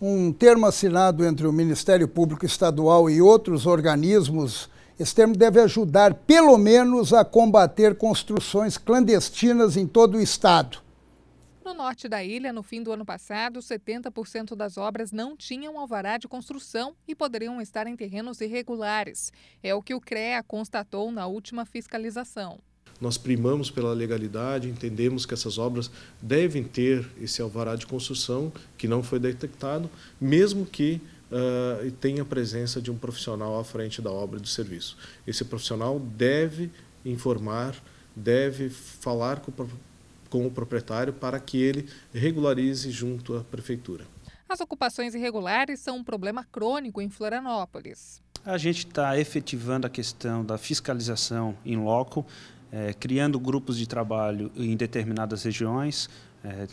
um termo assinado entre o Ministério Público Estadual e outros organismos, esse termo deve ajudar, pelo menos, a combater construções clandestinas em todo o Estado. No norte da ilha, no fim do ano passado, 70% das obras não tinham alvará de construção e poderiam estar em terrenos irregulares. É o que o CREA constatou na última fiscalização. Nós primamos pela legalidade, entendemos que essas obras devem ter esse alvará de construção que não foi detectado, mesmo que uh, tenha a presença de um profissional à frente da obra e do serviço. Esse profissional deve informar, deve falar com o, com o proprietário para que ele regularize junto à prefeitura. As ocupações irregulares são um problema crônico em Florianópolis. A gente está efetivando a questão da fiscalização em loco é, criando grupos de trabalho em determinadas regiões, é,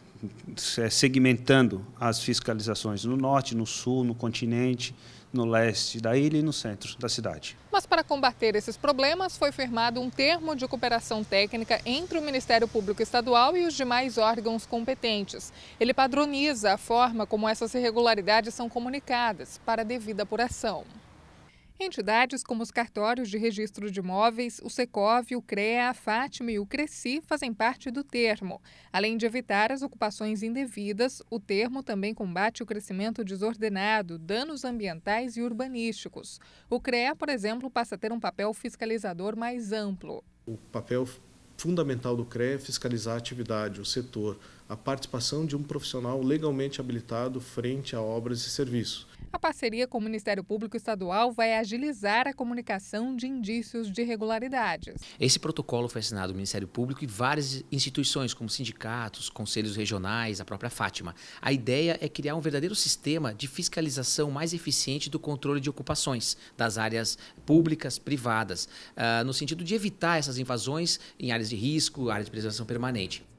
é, segmentando as fiscalizações no norte, no sul, no continente, no leste da ilha e no centro da cidade. Mas para combater esses problemas, foi firmado um termo de cooperação técnica entre o Ministério Público Estadual e os demais órgãos competentes. Ele padroniza a forma como essas irregularidades são comunicadas para devida apuração. Entidades como os cartórios de registro de imóveis, o Secov, o CREA, a Fátima e o Cresci fazem parte do termo. Além de evitar as ocupações indevidas, o termo também combate o crescimento desordenado, danos ambientais e urbanísticos. O CREA, por exemplo, passa a ter um papel fiscalizador mais amplo. O papel fundamental do CREA é fiscalizar a atividade, o setor, a participação de um profissional legalmente habilitado frente a obras e serviços. A parceria com o Ministério Público Estadual vai agilizar a comunicação de indícios de irregularidades. Esse protocolo foi assinado pelo Ministério Público e várias instituições, como sindicatos, conselhos regionais, a própria Fátima. A ideia é criar um verdadeiro sistema de fiscalização mais eficiente do controle de ocupações das áreas públicas, privadas, ah, no sentido de evitar essas invasões em áreas de risco, áreas de preservação permanente.